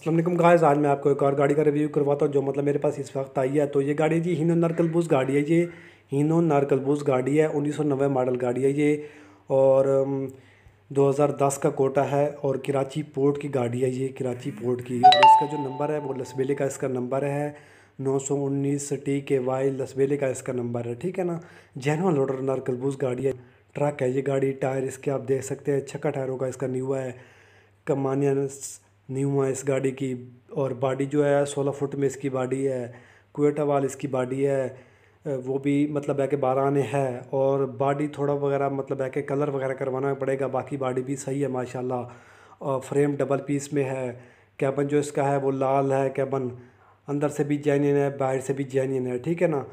Aslam guys आज मैं आपको एक और गाड़ी का रिव्यू करवाता हूँ जो मतलब मेरे पास इस वक्त आई है तो ये गाड़ी जी हिनो नारकलबूस गाड़ी है ये हिनो नारकलबूस गाड़ी है उन्नीस सौ नब्बे मॉडल गाड़ी है ये और दो हज़ार दस का कोटा है और कराची पोर्ट की गाड़ी है ये कराची पोर्ट की और इसका जो नंबर है वो लसबेले का इसका नंबर है नौ सौ उन्नीस टी के वाई लसबेले का इसका नंबर है ठीक है ना जैनवा लोडर नारकलबूस गाड़ी है ट्रक है ये गाड़ी टायर इसके आप देख सकते हैं छक्का टायरों का इसका न्यू है कमानिया न्यू है इस गाड़ी की और बॉडी जो है सोलह फुट में इसकी बॉडी है कोटा वाल इसकी बॉडी है वो भी मतलब है कि बारह आने है और बॉडी थोड़ा वगैरह मतलब है कि कलर वगैरह करवाना पड़ेगा बाकी बॉडी भी सही है माशाल्लाह और फ्रेम डबल पीस में है कैबन जो इसका है वो लाल है कैबन अंदर से भी जैनियन है बाहर से भी जैनियन है ठीक है ना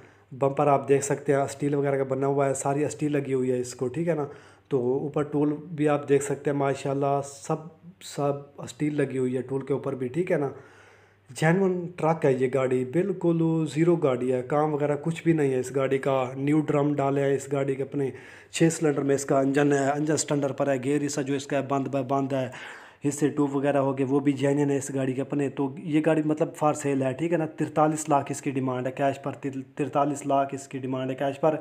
बम्पर आप देख सकते हैं स्टील वगैरह का बना हुआ है सारी स्टील लगी हुई है इसको ठीक है ना तो ऊपर टूल भी आप देख सकते हैं माशाल्लाह सब सब स्टील लगी हुई है टूल के ऊपर भी ठीक है ना जैनवन ट्रक है ये गाड़ी बिल्कुल ज़ीरो गाड़ी है काम वगैरह कुछ भी नहीं है इस गाड़ी का न्यू ड्रम डाले हैं इस गाड़ी के अपने छः सिलेंडर में इसका इंजन है इंजन स्टैंडर पर है गेयर इसका जो इसका है बंद बंद है हिस्से टू वगैरह हो गए वो भी जैन है इस गाड़ी के अपने तो ये गाड़ी मतलब फार सेल है ठीक है ना तिरतालीस लाख इसकी डिमांड है कैश पर तिरतालीस लाख इसकी डिमांड है कैश पर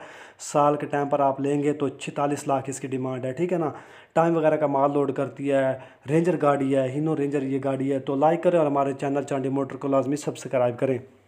साल के टाइम पर आप लेंगे तो छतालीस लाख इसकी डिमांड है ठीक है ना टाइम वगैरह का माल लोड करती है रेंजर गाड़ी है हिनो रेंजर ये गाड़ी है तो लाइक करें और हमारे चैनल चांडी मोटर को लाजमी सब्सक्राइब करें